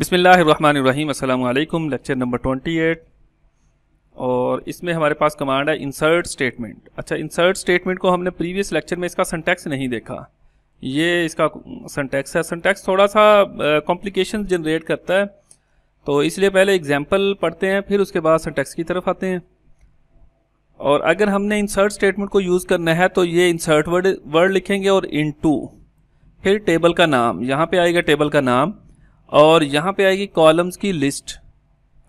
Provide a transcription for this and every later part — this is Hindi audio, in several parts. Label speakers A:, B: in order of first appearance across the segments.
A: बिसमीम् अल्लाम लेक्चर नंबर ट्वेंटी एट और इसमें हमारे पास कमांड है इंसर्ट स्टेटमेंट अच्छा इंसर्ट स्टेटमेंट को हमने प्रीवियस लेक्चर में इसका संटेक्स नहीं देखा ये इसका संटेक्स है संटेक्स थोड़ा सा कॉम्प्लिकेशन जनरेट करता है तो इसलिए पहले एग्जाम्पल पढ़ते हैं फिर उसके बाद संटेक्स की तरफ आते हैं और अगर हमने इंसर्ट स्टेटमेंट को यूज़ करना है तो ये इंसर्ट वर्ड वर्ड लिखेंगे और इन फिर टेबल का नाम यहाँ पे आएगा टेबल का नाम और यहाँ पे आएगी कॉलम्स की लिस्ट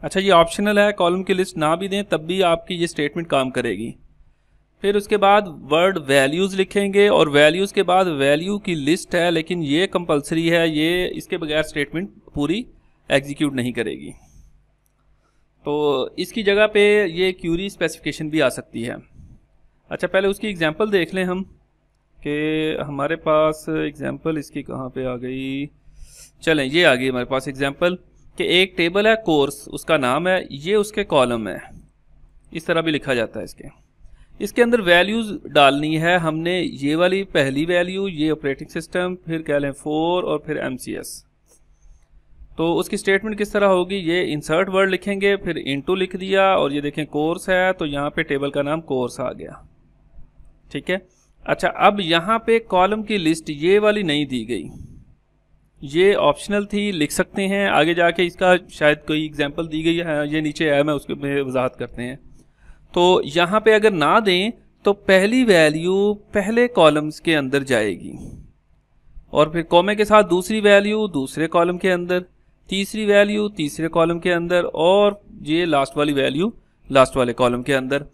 A: अच्छा ये ऑप्शनल है कॉलम की लिस्ट ना भी दें तब भी आपकी ये स्टेटमेंट काम करेगी फिर उसके बाद वर्ड वैल्यूज़ लिखेंगे और वैल्यूज़ के बाद वैल्यू की लिस्ट है लेकिन ये कंपलसरी है ये इसके बगैर स्टेटमेंट पूरी एग्जीक्यूट नहीं करेगी तो इसकी जगह पे ये क्यूरी स्पेसिफिकेशन भी आ सकती है अच्छा पहले उसकी एग्जांपल देख लें हम कि हमारे पास एग्जांपल इसकी कहाँ पे आ गई चलें ये आ गई हमारे पास एग्जाम्पल कि एक टेबल है कोर्स उसका नाम है ये उसके कॉलम है इस तरह भी लिखा जाता है इसके इसके अंदर वैल्यूज़ डालनी है हमने ये वाली पहली वैल्यू ये ऑपरेटिंग सिस्टम फिर कह लें फोर और फिर एम तो उसकी स्टेटमेंट किस तरह होगी ये इंसर्ट वर्ड लिखेंगे फिर इंटू लिख दिया और ये देखें कोर्स है तो यहाँ पे टेबल का नाम कोर्स आ गया ठीक है अच्छा अब यहाँ पे कॉलम की लिस्ट ये वाली नहीं दी गई ये ऑप्शनल थी लिख सकते हैं आगे जाके इसका शायद कोई एग्जांपल दी गई है ये नीचे आया मैं उसके में वजाहत करते हैं तो यहाँ पे अगर ना दें तो पहली वैल्यू पहले कॉलम्स के अंदर जाएगी और फिर कॉमे के साथ दूसरी वैल्यू दूसरे कॉलम के अंदर तीसरी वैल्यू तीसरे कॉलम के अंदर और ये लास्ट वाली वैल्यू लास्ट वाले कॉलम के अंदर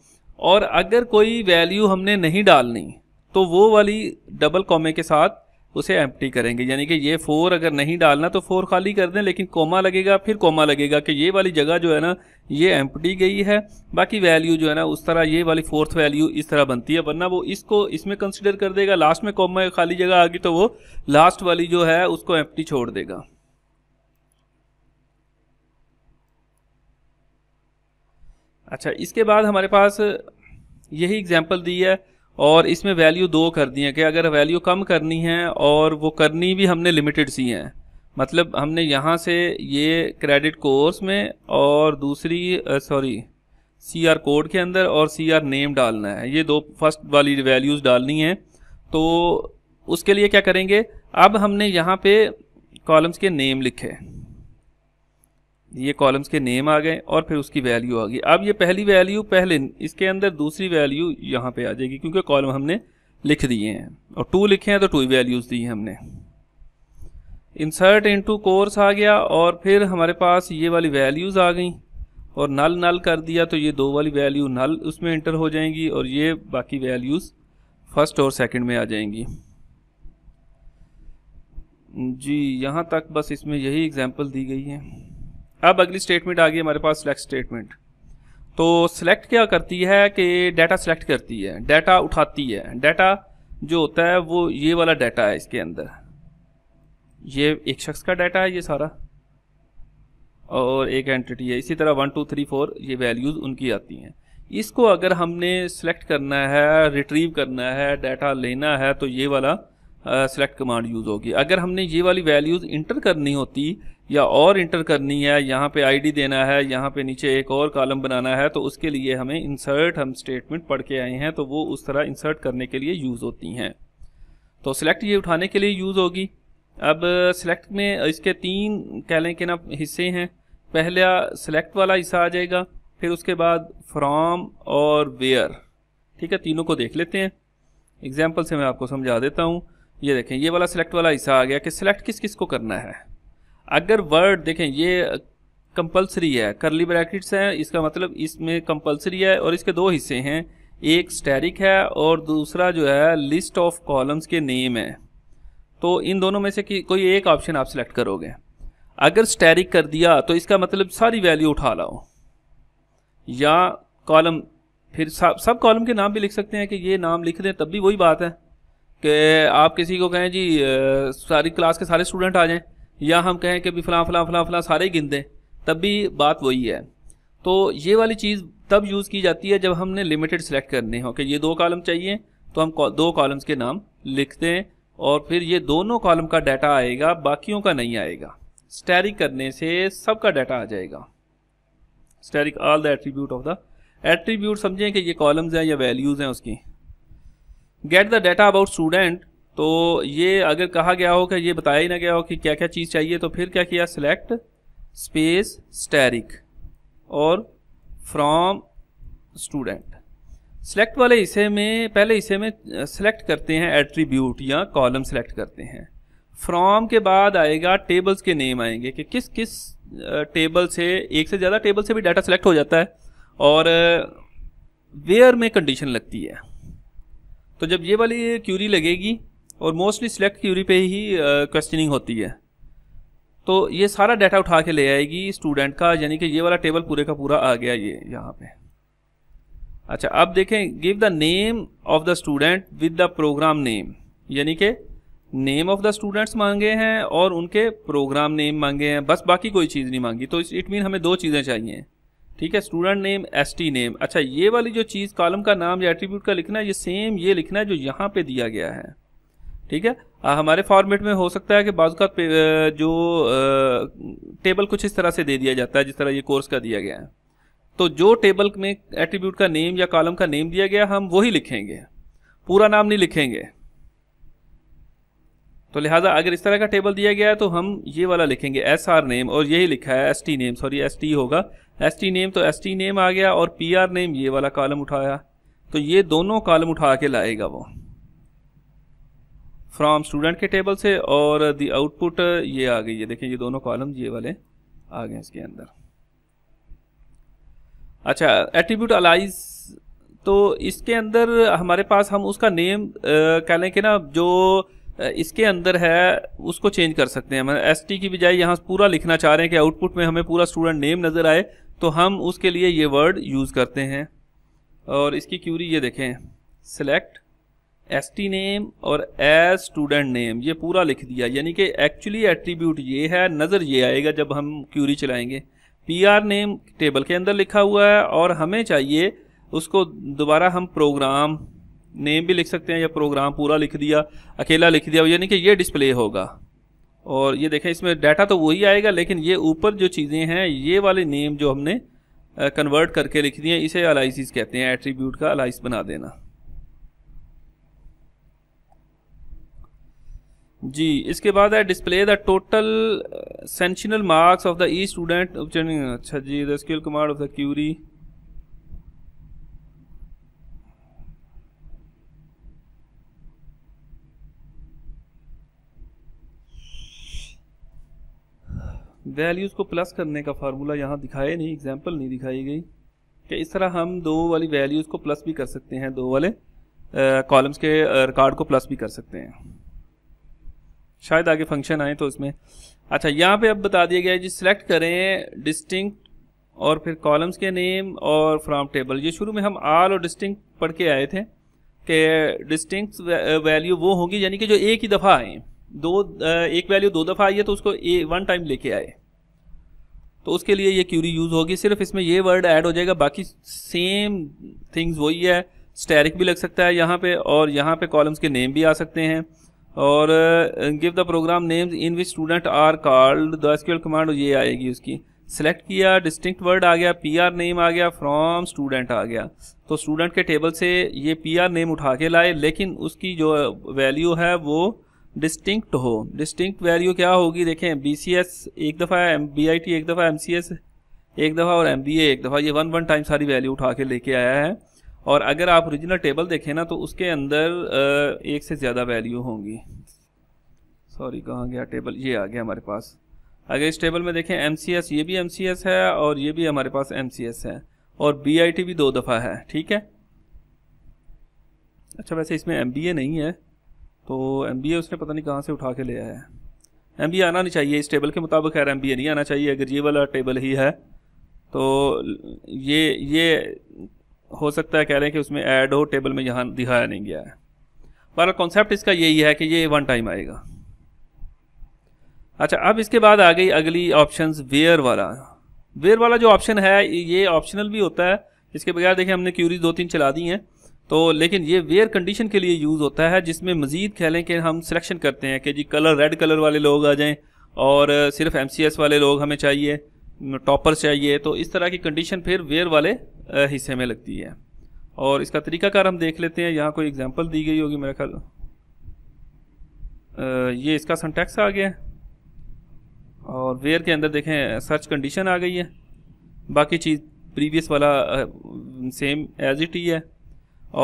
A: और अगर कोई वैल्यू हमने नहीं डालनी तो वो वाली डबल कॉमे के साथ उसे एम्प्टी करेंगे यानी कि ये फोर अगर नहीं डालना तो फोर खाली कर दें लेकिन कोमा लगेगा फिर कोमा लगेगा कि ये वाली जगह जो है ना ये एम्प्टी गई है बाकी वैल्यू जो है ना उस तरह ये वाली फोर्थ वैल्यू इस तरह बनती है वरना वो इसको इसमें कंसिडर कर देगा लास्ट में कोमा खाली जगह आ गई तो वो लास्ट वाली जो है उसको एम्प्टी छोड़ देगा अच्छा इसके बाद हमारे पास यही एग्जाम्पल दी है और इसमें वैल्यू दो कर दी है कि अगर वैल्यू कम करनी है और वो करनी भी हमने लिमिटेड सी है मतलब हमने यहाँ से ये क्रेडिट कोर्स में और दूसरी सॉरी सी आर कोड के अंदर और सी आर नेम डालना है ये दो फर्स्ट वाली वैल्यूज़ डालनी है तो उसके लिए क्या करेंगे अब हमने यहाँ पे कॉलम्स के नेम लिखे ये कॉलम्स के नेम आ गए और फिर उसकी वैल्यू आ गई अब ये पहली वैल्यू पहले इसके अंदर दूसरी वैल्यू यहाँ पे आ जाएगी क्योंकि कॉलम हमने लिख दिए हैं और टू लिखे हैं तो टू वैल्यूज़ दी हैं हमने इंसर्ट इनटू कोर्स आ गया और फिर हमारे पास ये वाली वैल्यूज़ आ गई और नल नल कर दिया तो ये दो वाली वैल्यू नल उसमें इंटर हो जाएंगी और ये बाकी वैल्यूज़ फर्स्ट और सेकेंड में आ जाएंगी जी यहाँ तक बस इसमें यही एग्जाम्पल दी गई है अब अगली स्टेटमेंट आ गई हमारे पास सिलेक्ट स्टेटमेंट तो सिलेक्ट क्या करती है कि डाटा सेलेक्ट करती है डाटा उठाती है डाटा जो होता है वो ये वाला डाटा है इसके अंदर ये एक शख्स का डाटा है ये सारा और एक एंटिटी है इसी तरह वन टू थ्री फोर ये वैल्यूज़ उनकी आती हैं इसको अगर हमने सेलेक्ट करना है रिट्रीव करना है डाटा लेना है तो ये वाला सेलेक्ट कमांड यूज़ होगी अगर हमने ये वाली वैल्यूज़ इंटर करनी होती या और इंटर करनी है यहाँ पे आईडी देना है यहाँ पे नीचे एक और कॉलम बनाना है तो उसके लिए हमें इंसर्ट हम स्टेटमेंट पढ़ के आए हैं तो वो उस तरह इंसर्ट करने के लिए यूज़ होती हैं तो सिलेक्ट ये उठाने के लिए यूज़ होगी अब सिलेक्ट में इसके तीन कह लें कि ना हिस्से हैं पहला सिलेक्ट वाला हिस्सा आ जाएगा फिर उसके बाद फ्राम और वेयर ठीक है तीनों को देख लेते हैं एग्जाम्पल से मैं आपको समझा देता हूँ ये देखें ये वाला सिलेक्ट वाला हिस्सा आ गया कि सिलेक्ट किस किस को करना है अगर वर्ड देखें ये कंपलसरी है करली ब्रैकेट्स हैं इसका मतलब इसमें कंपलसरी है और इसके दो हिस्से हैं एक स्टेरिक है और दूसरा जो है लिस्ट ऑफ कॉलम्स के नेम है तो इन दोनों में से कोई एक ऑप्शन आप सिलेक्ट करोगे अगर स्टेरिक कर दिया तो इसका मतलब सारी वैल्यू उठा लाओ या कॉलम फिर सब सब कॉलम के नाम भी लिख सकते हैं कि ये नाम लिख दें तब भी वही बात है कि आप किसी को कहें जी सारी क्लास के सारे स्टूडेंट आ जाएं या हम कहें कि फला फला फला फला सारे गिन दें तब भी बात वही है तो ये वाली चीज़ तब यूज़ की जाती है जब हमने लिमिटेड सेलेक्ट करने हो कि ये दो कॉलम चाहिए तो हम दो कॉलम्स के नाम लिख हैं और फिर ये दोनों कॉलम का डाटा आएगा बाकियों का नहीं आएगा स्टैरिक करने से सबका डाटा आ जाएगा asterisk all the attribute of the attribute समझें कि ये कॉलम्स हैं या वैल्यूज़ हैं उसकी get the data about student तो ये अगर कहा गया हो कि ये बताया ही ना गया हो कि क्या क्या चीज़ चाहिए तो फिर क्या किया सिलेक्ट स्पेस स्टैरिक और फ्रॉम स्टूडेंट सेलेक्ट वाले हिस्से में पहले हिस्से में सेलेक्ट करते हैं एट्रीब्यूट या कॉलम सेलेक्ट करते हैं फ्रॉम के बाद आएगा टेबल्स के नेम आएंगे कि किस किस टेबल से एक से ज़्यादा टेबल से भी डाटा सेलेक्ट हो जाता है और वेयर में कंडीशन लगती है तो जब ये वाली क्यूरी लगेगी और मोस्टली सिलेक्ट थ्योरी पे ही क्वेश्चनिंग होती है तो ये सारा डाटा उठा के ले आएगी स्टूडेंट का यानी कि ये वाला टेबल पूरे का पूरा आ गया ये यहाँ पे अच्छा अब देखें give the name of the student with the program name यानी कि नेम ऑफ द स्टूडेंट्स मांगे हैं और उनके प्रोग्राम नेम मांगे हैं बस बाकी कोई चीज़ नहीं मांगी तो इट मीन हमें दो चीज़ें चाहिए ठीक है student name S T name अच्छा ये वाली जो चीज़ कॉलम का नाम या एट्रीब्यूट का लिखना है ये सेम ये लिखना है जो यहाँ पे दिया गया है ठीक है आ, हमारे फॉर्मेट में हो सकता है कि बाजू का जो आ, टेबल कुछ इस तरह से दे दिया जाता है जिस तरह ये कोर्स का दिया गया है तो जो टेबल में एट्रीब्यूट का नेम या कॉलम का नेम दिया गया हम वही लिखेंगे पूरा नाम नहीं लिखेंगे तो लिहाजा अगर इस तरह का टेबल दिया गया है तो हम ये वाला लिखेंगे एस आर नेम और यही लिखा है S T name sorry S T होगा एस टी नेम तो एस टी नेम आ गया और पी आर नेम ये वाला कॉलम उठाया तो ये दोनों कॉलम उठा के लाएगा वो फ्रॉम स्टूडेंट के टेबल से और दी आउटपुट ये आ गई है देखिए ये दोनों कॉलम ये वाले आ गए इसके अंदर अच्छा एट्रीब्यूट अलाइज तो इसके अंदर हमारे पास हम उसका नेम कह लें कि ना जो इसके अंदर है उसको चेंज कर सकते हैं एस मतलब एस की बजाय यहाँ पूरा लिखना चाह रहे हैं कि आउटपुट में हमें पूरा स्टूडेंट नेम नज़र आए तो हम उसके लिए ये वर्ड यूज़ करते हैं और इसकी क्यूरी ये देखें सेलेक्ट एस टी नेम और एज स्टूडेंट नेम ये पूरा लिख दिया यानी कि एक्चुअली एट्रीब्यूट ये है नज़र ये आएगा जब हम क्यूरी चलाएंगे पी आर नेम टेबल के अंदर लिखा हुआ है और हमें चाहिए उसको दोबारा हम प्रोग्राम नेम भी लिख सकते हैं या प्रोग्राम पूरा लिख दिया अकेला लिख दिया यानी कि ये डिस्प्ले होगा और ये देखें इसमें डाटा तो वही आएगा लेकिन ये ऊपर जो चीज़ें हैं ये वाले नेम जो हमने कन्वर्ट करके लिख दिए इसे अलाइसिस कहते हैं एट्रीब्यूट का अलाइस बना देना जी इसके बाद है display the total sessional marks of the E student अच्छा जी the SQL command of the query values को प्लस करने का फार्मूला यहाँ दिखाया नहीं एग्जांपल नहीं दिखाई गई कि इस तरह हम दो वाली वैल्यूज़ को प्लस भी कर सकते हैं दो वाले कॉलम्स uh, के रिकॉर्ड uh, को प्लस भी कर सकते हैं शायद आगे फंक्शन आए तो उसमें अच्छा यहाँ पे अब बता दिया गया है जी सिलेक्ट करें डिस्टिंग और फिर कॉलम्स के नेम और फ्रॉम टेबल ये शुरू में हम आल और डिस्टिंग पढ़ के आए थे कि डिस्टिंग वैल्यू वो होगी यानी कि जो एक ही दफ़ा आए दो एक वैल्यू दो दफ़ा आई है तो उसको ए वन टाइम लेके आए तो उसके लिए ये क्यूरी यूज़ होगी सिर्फ इसमें ये वर्ड ऐड हो जाएगा बाकी सेम थिंग्स वही है स्टेरिक भी लग सकता है यहाँ पे और यहाँ पे कॉलम्स के नेम भी आ सकते हैं और give the program names in which student are called the SQL command ये आएगी उसकी सेलेक्ट किया डिस्टिंक्ट वर्ड आ गया पी आर नेम आ गया फ्रॉम स्टूडेंट आ गया तो स्टूडेंट के टेबल से ये पी आर नेम उठा के लाए लेकिन उसकी जो वैल्यू है वो डिस्टिंक्ट हो डिस्टिंक्ट वैल्यू क्या होगी देखें बी सी एस एक दफ़ा बी आई टी एक दफ़ा एम सी एस एक दफ़ा और एम बी ए एक दफ़ा ये वन वन टाइम सारी वैल्यू उठा के लेके आया है और अगर आप ओरिजिनल टेबल देखें ना तो उसके अंदर एक से ज़्यादा वैल्यू होंगी सॉरी कहाँ गया टेबल ये आ गया हमारे पास अगर इस टेबल में देखें एम ये भी एम है और ये भी हमारे पास एम है और बी भी दो दफ़ा है ठीक है अच्छा वैसे इसमें एम नहीं है तो एम उसने पता नहीं कहाँ से उठा के ले आया है एम आना नहीं चाहिए इस टेबल के मुताबिक खैर एम नहीं आना चाहिए अगर ये वाला टेबल ही है तो ये ये हो सकता है कह रहे हैं कि उसमें ऐड हो टेबल में यहाँ दिखाया नहीं गया है पर कॉन्सेप्ट इसका यही है कि ये वन टाइम आएगा अच्छा अब इसके बाद आ गई अगली ऑप्शन वेयर वाला वेयर वाला जो ऑप्शन है ये ऑप्शनल भी होता है इसके बगैर देखिए हमने क्यूरीज दो तीन चला दी हैं तो लेकिन ये वेयर कंडीशन के लिए यूज़ होता है जिसमें मज़ीद कह लें कि हम सिलेक्शन करते हैं कि जी कलर रेड कलर वाले लोग आ जाएं और सिर्फ एम वाले लोग हमें चाहिए टॉपर चाहिए तो इस तरह की कंडीशन फिर वेयर वाले हिस्से में लगती है और इसका तरीकाकार हम देख लेते हैं यहाँ कोई एग्जांपल दी गई होगी मेरे ख्याल ये इसका सनटैक्स आ गया है और वेयर के अंदर देखें सर्च कंडीशन आ गई है बाकी चीज़ प्रीवियस वाला सेम एज इट ही है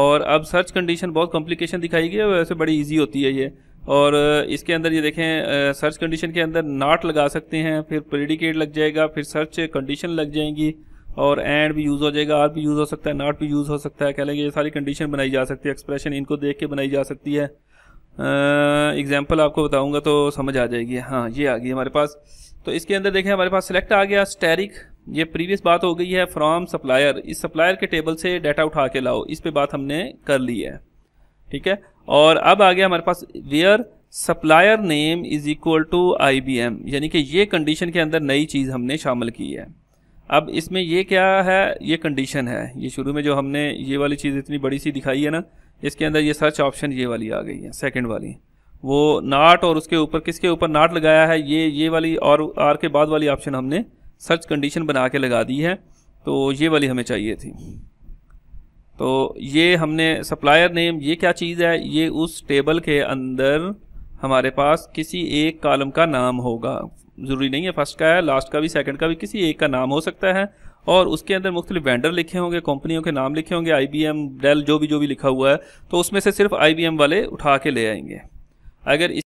A: और अब सर्च कंडीशन बहुत कॉम्प्लिकेशन दिखाई गई है वैसे बड़ी इजी होती है ये और इसके अंदर ये देखें सर्च कंडीशन के अंदर नाट लगा सकते हैं फिर प्रेडिकेट लग जाएगा फिर सर्च कंडीशन लग जाएंगी और एंड भी यूज़ हो जाएगा आर भी यूज़ हो सकता है नाट भी यूज़ हो सकता है कह लेंगे ये सारी कंडीशन बनाई जा सकती है एक्सप्रेशन इनको देख के बनाई जा सकती है एग्जाम्पल आपको बताऊँगा तो समझ आ जाएगी हाँ ये आ गई हमारे पास तो इसके अंदर देखें हमारे पास सेलेक्ट आ गया स्टेरिक ये प्रीवियस बात हो गई है फ्रॉम सप्लायर इस सप्लायर के टेबल से डाटा उठा के लाओ इस पर बात हमने कर ली है ठीक है और अब आ गया हमारे पास where supplier name is equal to I B M यानी कि ये कंडीशन के अंदर नई चीज़ हमने शामिल की है अब इसमें ये क्या है ये कंडीशन है ये शुरू में जो हमने ये वाली चीज़ इतनी बड़ी सी दिखाई है ना इसके अंदर ये सर्च ऑप्शन ये वाली आ गई है सेकंड वाली वो नाट और उसके ऊपर किसके ऊपर नाट लगाया है ये ये वाली और आर के बाद वाली ऑप्शन हमने सर्च कंडीशन बना के लगा दी है तो ये वाली हमें चाहिए थी तो ये हमने सप्लायर नेम ये क्या चीज़ है ये उस टेबल के अंदर हमारे पास किसी एक कॉलम का नाम होगा ज़रूरी नहीं है फर्स्ट का है लास्ट का भी सेकंड का भी किसी एक का नाम हो सकता है और उसके अंदर मुख्तलिफ वेंडर लिखे होंगे कंपनियों के नाम लिखे होंगे आई बी एम डेल जो भी जो भी लिखा हुआ है तो उसमें से सिर्फ आई बी एम वाले उठा के ले आएंगे अगर